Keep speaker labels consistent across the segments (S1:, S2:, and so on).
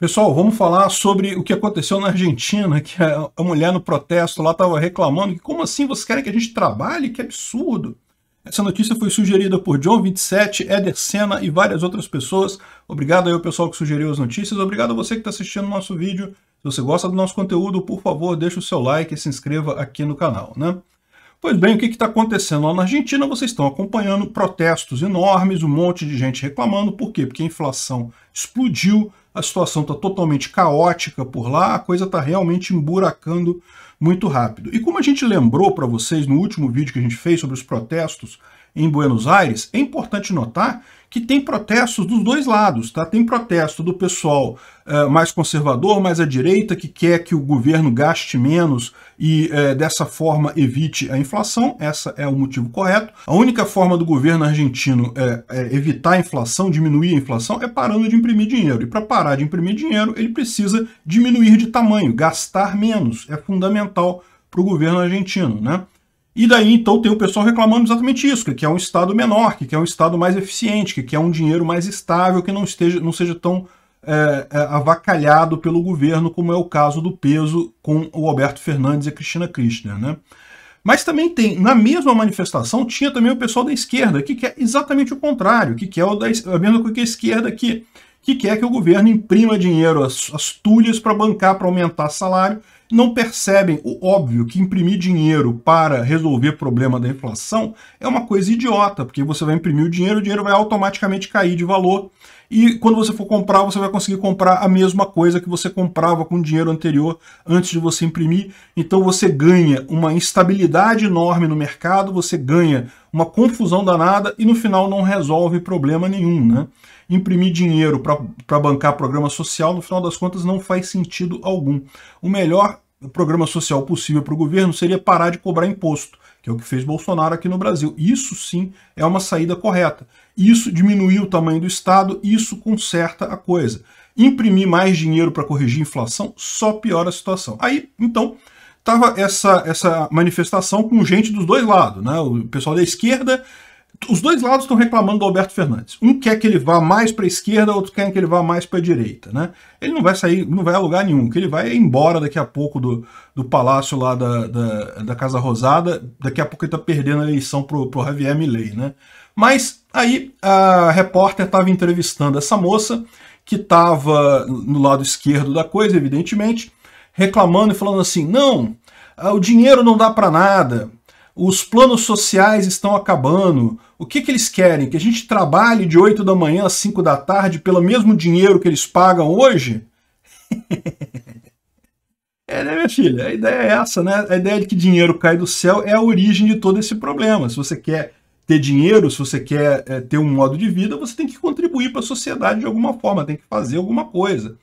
S1: Pessoal, vamos falar sobre o que aconteceu na Argentina, que a, mulher no protesto lá estava reclamando que como assim vocês querem que a gente trabalhe? Que absurdo! Essa notícia foi sugerida por John27, Eder Senna e várias outras pessoas. Obrigado aí ao pessoal que sugeriu as notícias. Obrigado a você que está assistindo o nosso vídeo. Se você gosta do nosso conteúdo, por favor, deixe o seu like e se inscreva aqui no canal. Né? Pois bem, o que está acontecendo lá na Argentina? Vocês estão acompanhando protestos enormes, um monte de gente reclamando. Por quê? Porque a inflação explodiu, a situação está totalmente caótica por lá, a coisa está realmente emburacando muito rápido. E como a gente lembrou para vocês no último vídeo que a gente fez sobre os protestos em Buenos Aires, é importante notar que tem protestos dos dois lados, tá? Tem protesto do pessoal eh, mais conservador, mais à direita, que quer que o governo gaste menos e eh, dessa forma evite a inflação, essa é o motivo correto. A única forma do governo argentino eh, evitar a inflação, diminuir a inflação, é parando de imprimir dinheiro. E para parar de imprimir dinheiro, ele precisa diminuir de tamanho, gastar menos, é fundamental para o governo argentino, né? E daí, então, tem o pessoal reclamando exatamente isso, que é um Estado menor, que é um Estado mais eficiente, que é um dinheiro mais estável, que não, esteja, não seja tão é, é, avacalhado pelo governo, como é o caso do peso com o Alberto Fernandes e a Cristina Kirchner, né? Mas também tem, na mesma manifestação, tinha também o pessoal da esquerda, que quer é exatamente o contrário, que quer é o da, a mesma coisa que a esquerda, que que quer que o governo imprima dinheiro às, tulhas para bancar, para aumentar salário, não percebem o óbvio que imprimir dinheiro para resolver problema da inflação é uma coisa idiota, porque você vai imprimir o dinheiro, o dinheiro vai automaticamente cair de valor. E quando você for comprar, você vai conseguir comprar a mesma coisa que você comprava com o dinheiro anterior antes de você imprimir. Então você ganha uma instabilidade enorme no mercado, você ganha uma confusão danada e no final não resolve problema nenhum. Né? Imprimir dinheiro para bancar programa social, no final das contas, não faz sentido algum. O melhor programa social possível para o governo seria parar de cobrar imposto que é o que fez Bolsonaro aqui no Brasil. Isso sim é uma saída correta. Isso diminuiu o tamanho do Estado, isso conserta a coisa. Imprimir mais dinheiro para corrigir a inflação só piora a situação. Aí, então, estava essa, essa manifestação com gente dos dois lados, né? O pessoal da esquerda os dois lados estão reclamando do Alberto Fernandes. Um quer que ele vá mais para a esquerda, outro quer que ele vá mais para a direita. Né? Ele não vai sair, não vai a lugar nenhum, que ele vai é embora daqui a pouco do, do palácio lá da, da, da Casa Rosada, daqui a pouco ele está perdendo a eleição para o Javier Milley. Né? Mas aí a repórter estava entrevistando essa moça, que estava no lado esquerdo da coisa, evidentemente, reclamando e falando assim, não, ah, o dinheiro não dá para nada, os planos sociais estão acabando. O que, que eles querem? Que a gente trabalhe de 8 da manhã às 5 da tarde pelo mesmo dinheiro que eles pagam hoje? é, né, minha filha? A ideia é essa, né? A ideia de que dinheiro cai do céu é a origem de todo esse problema. Se você quer ter dinheiro, se você quer é, ter um modo de vida, você tem que contribuir para a sociedade de alguma forma, tem que fazer alguma coisa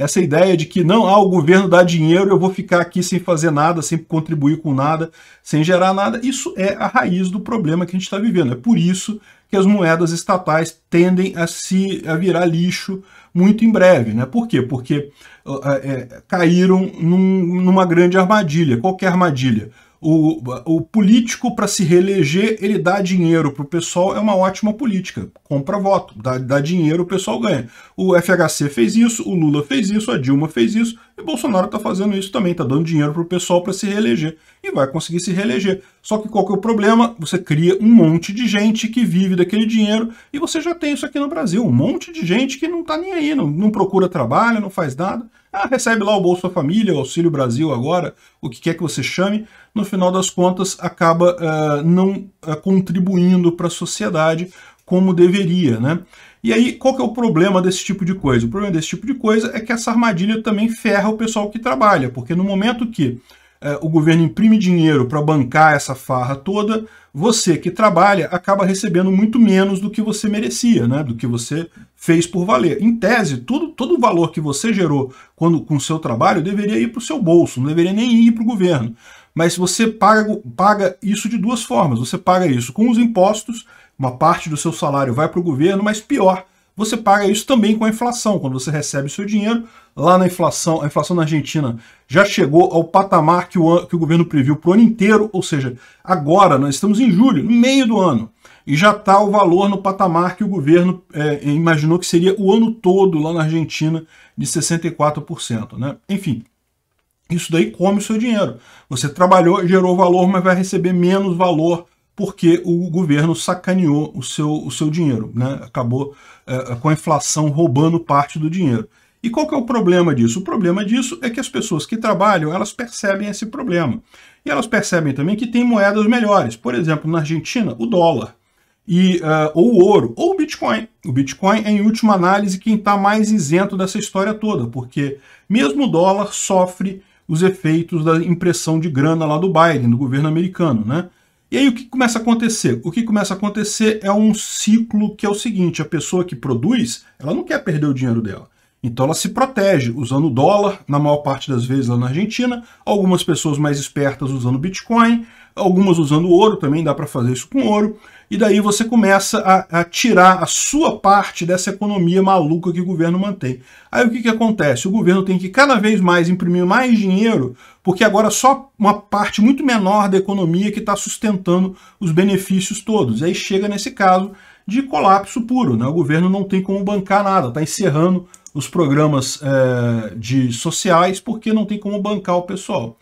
S1: essa ideia de que não, ah, o governo dá dinheiro, eu vou ficar aqui sem fazer nada, sem contribuir com nada, sem gerar nada, isso é a raiz do problema que a gente está vivendo. É por isso que as moedas estatais tendem a se a virar lixo muito em breve. Né? Por quê? Porque ah, é, caíram num, numa grande armadilha. Qualquer é armadilha? o, o político, para se reeleger, ele dá dinheiro para o pessoal, é uma ótima política. Compra voto, dá, dá dinheiro, o pessoal ganha. O FHC fez isso, o Lula fez isso, a Dilma fez isso, e Bolsonaro está fazendo isso também, está dando dinheiro para o pessoal para se reeleger. E vai conseguir se reeleger. Só que qual que é o problema? Você cria um monte de gente que vive daquele dinheiro e você já tem isso aqui no Brasil. Um monte de gente que não está nem aí, não, não procura trabalho, não faz nada. Ah, recebe lá o Bolsa Família, o Auxílio Brasil agora, o que quer que você chame. No final das contas, acaba uh, não uh, contribuindo para a sociedade como deveria, né? E aí, qual que é o problema desse tipo de coisa? O problema desse tipo de coisa é que essa armadilha também ferra o pessoal que trabalha, porque no momento que eh, o governo imprime dinheiro para bancar essa farra toda, você que trabalha acaba recebendo muito menos do que você merecia, né? do que você fez por valer. Em tese, tudo, todo o valor que você gerou quando, com o seu trabalho deveria ir para o seu bolso, não deveria nem ir para o governo. Mas você paga, paga isso de duas formas. Você paga isso com os impostos uma parte do seu salário vai para o governo, mas pior, você paga isso também com a inflação. Quando você recebe o seu dinheiro, lá na inflação, a inflação na Argentina já chegou ao patamar que o, que o governo previu para o ano inteiro, ou seja, agora nós estamos em julho, no meio do ano, e já está o valor no patamar que o governo é, imaginou que seria o ano todo lá na Argentina, de 64%. Né? Enfim, isso daí come o seu dinheiro. Você trabalhou, gerou valor, mas vai receber menos valor porque o governo sacaneou o seu, o seu dinheiro, né? acabou é, é, com a inflação roubando parte do dinheiro. E qual que é o problema disso? O problema disso é que as pessoas que trabalham, elas percebem esse problema. E elas percebem também que tem moedas melhores. Por exemplo, na Argentina, o dólar. E, uh, ou o ouro, ou o Bitcoin. O Bitcoin é, em última análise, quem está mais isento dessa história toda, porque mesmo o dólar sofre os efeitos da impressão de grana lá do Biden, do governo americano, né? E aí o que começa a acontecer? O que começa a acontecer é um ciclo que é o seguinte, a pessoa que produz, ela não quer perder o dinheiro dela. Então ela se protege usando dólar, na maior parte das vezes lá na Argentina, algumas pessoas mais espertas usando Bitcoin, algumas usando ouro também, dá para fazer isso com ouro, e daí você começa a, a, tirar a sua parte dessa economia maluca que o governo mantém. Aí o que, que acontece? O governo tem que cada vez mais imprimir mais dinheiro, porque agora só uma parte muito menor da economia que está sustentando os benefícios todos. E aí chega nesse caso de colapso puro, né? o governo não tem como bancar nada, está encerrando os programas é, de sociais porque não tem como bancar o pessoal.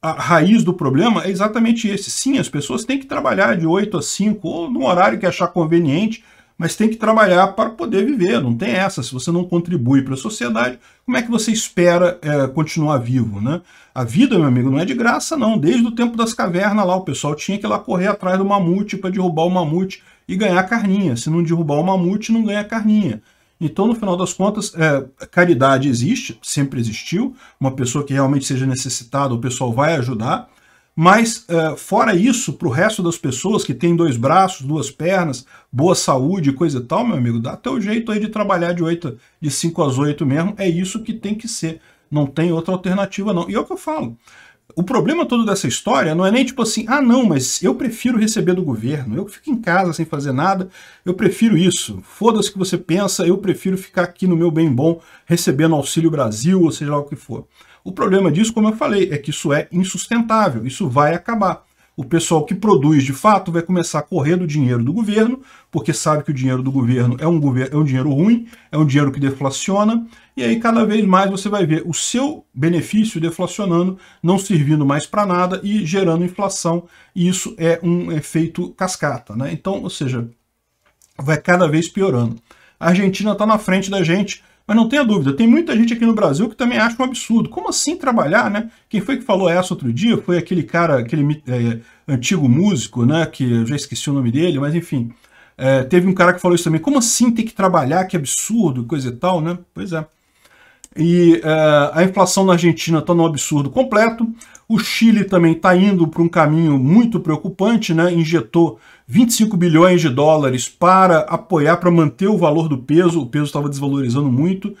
S1: A raiz do problema é exatamente esse. Sim, as pessoas têm que trabalhar de 8 a 5 ou no horário que achar conveniente, mas tem que trabalhar para poder viver. Não tem essa. Se você não contribui para a sociedade, como é que você espera é, continuar vivo? Né? A vida, meu amigo, não é de graça, não. Desde o tempo das cavernas lá, o pessoal tinha que ir lá correr atrás do mamute para derrubar o mamute e ganhar carninha. Se não derrubar o mamute, não ganha carninha. Então, no final das contas, é, caridade existe, sempre existiu. Uma pessoa que realmente seja necessitada, o pessoal vai ajudar. Mas, é, fora isso, para o resto das pessoas que tem dois braços, duas pernas, boa saúde, coisa e tal, meu amigo, dá até o jeito aí de trabalhar de 8, de 5 às 8 mesmo. É isso que tem que ser. Não tem outra alternativa, não. E é o que eu falo. O problema todo dessa história não é nem tipo assim, ah não, mas eu prefiro receber do governo, eu fico em casa sem fazer nada, eu prefiro isso. Foda-se o que você pensa, eu prefiro ficar aqui no meu bem bom recebendo Auxílio Brasil, ou seja lá o que for. O problema disso, como eu falei, é que isso é insustentável, isso vai acabar o pessoal que produz de fato vai começar a correr do dinheiro do governo, porque sabe que o dinheiro do governo é um, gover é um dinheiro ruim, é um dinheiro que deflaciona, e aí cada vez mais você vai ver o seu benefício deflacionando, não servindo mais para nada e gerando inflação, e isso é um efeito cascata. Né? Então, ou seja, vai cada vez piorando. A Argentina está na frente da gente, mas não tenha dúvida, tem muita gente aqui no Brasil que também acha um absurdo. Como assim trabalhar, né? Quem foi que falou essa outro dia? Foi aquele cara, aquele é, antigo músico, né? Que eu já esqueci o nome dele, mas enfim. É, teve um cara que falou isso também. Como assim tem que trabalhar? Que absurdo, coisa e tal, né? Pois é. E uh, a inflação na Argentina está no absurdo completo. O Chile também está indo para um caminho muito preocupante, né? injetou 25 bilhões de dólares para apoiar, para manter o valor do peso, o peso estava desvalorizando muito,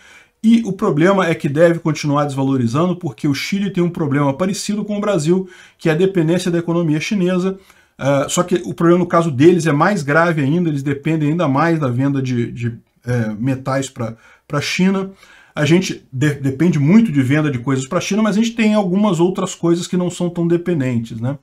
S1: e o problema é que deve continuar desvalorizando, porque o Chile tem um problema parecido com o Brasil, que é a dependência da economia chinesa, uh, só que o problema no caso deles é mais grave ainda, eles dependem ainda mais da venda de, de é, metais para a China, a gente de depende muito de venda de coisas para a China, mas a gente tem algumas outras coisas que não são tão dependentes, né?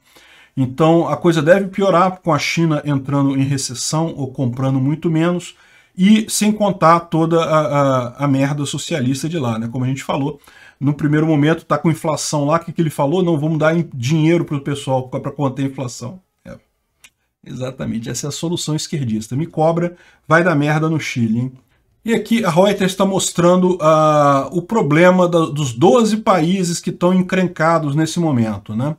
S1: Então a coisa deve piorar com a China entrando em recessão ou comprando muito menos e sem contar toda a, a, a merda socialista de lá, né? Como a gente falou, no primeiro momento está com inflação lá, o que, que ele falou? Não, vamos dar dinheiro para o pessoal para conter a inflação. É. Exatamente, essa é a solução esquerdista. Me cobra, vai dar merda no Chile, hein? E aqui a Reuters está mostrando uh, o problema da, dos 12 países que estão encrencados nesse momento. Né?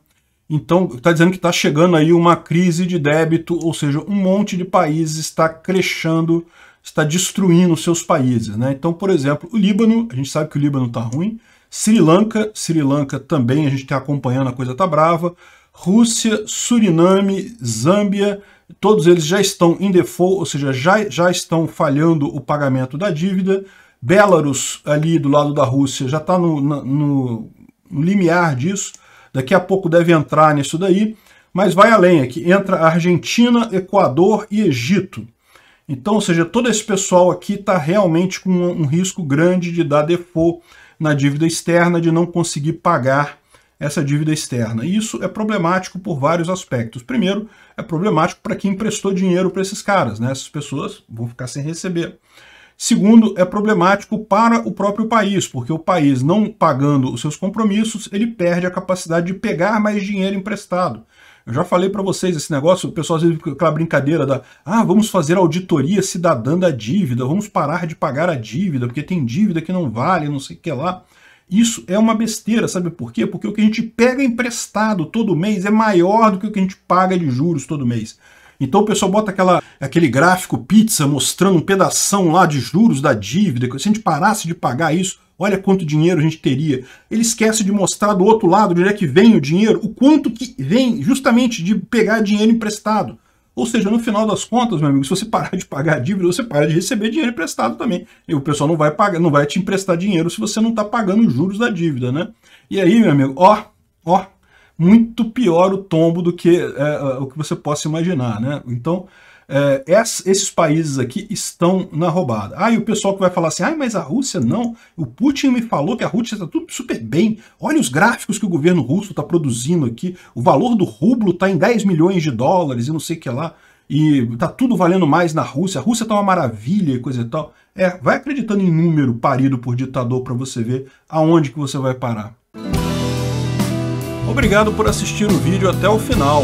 S1: Então, está dizendo que está chegando aí uma crise de débito, ou seja, um monte de países está crechando, está destruindo seus países. Né? Então, por exemplo, o Líbano, a gente sabe que o Líbano está ruim, Sri Lanka, Sri Lanka também, a gente está acompanhando, a coisa está brava, Rússia, Suriname, Zâmbia, todos eles já estão em default, ou seja, já, já estão falhando o pagamento da dívida. Belarus, ali do lado da Rússia, já está no, no, no, limiar disso. Daqui a pouco deve entrar nisso daí, mas vai além aqui. Entra Argentina, Equador e Egito. Então, ou seja, todo esse pessoal aqui está realmente com um, um risco grande de dar default na dívida externa, de não conseguir pagar essa dívida externa. E isso é problemático por vários aspectos. Primeiro, é problemático para quem emprestou dinheiro para esses caras, né? Essas pessoas vão ficar sem receber. Segundo, é problemático para o próprio país, porque o país, não pagando os seus compromissos, ele perde a capacidade de pegar mais dinheiro emprestado. Eu já falei para vocês esse negócio, o pessoal às vezes fica aquela brincadeira da ah, vamos fazer auditoria cidadã da dívida, vamos parar de pagar a dívida, porque tem dívida que não vale, não sei o que lá. Isso é uma besteira, sabe por quê? Porque o que a gente pega emprestado todo mês é maior do que o que a gente paga de juros todo mês. Então o pessoal bota aquela, aquele gráfico pizza mostrando um pedação lá de juros da dívida, que se a gente parasse de pagar isso, olha quanto dinheiro a gente teria. Ele esquece de mostrar do outro lado de onde é que vem o dinheiro, o quanto que vem justamente de pegar dinheiro emprestado. Ou seja, no final das contas, meu amigo, se você parar de pagar a dívida, você para de receber dinheiro emprestado também. E o pessoal não vai pagar, não vai te emprestar dinheiro se você não está pagando os juros da dívida, né? E aí, meu amigo, ó, ó, muito pior o tombo do que é, é o que você possa imaginar, né? Então, é, esses países aqui estão na roubada. Ah, e o pessoal que vai falar assim, ah, mas a Rússia não, o Putin me falou que a Rússia está tudo super bem, olha os gráficos que o governo russo está produzindo aqui, o valor do rublo está em 10 milhões de dólares e não sei o que lá, e está tudo valendo mais na Rússia, a Rússia está uma maravilha e coisa e tal. É, vai acreditando em número parido por ditador para você ver aonde que você vai parar. Obrigado por assistir o vídeo até o final.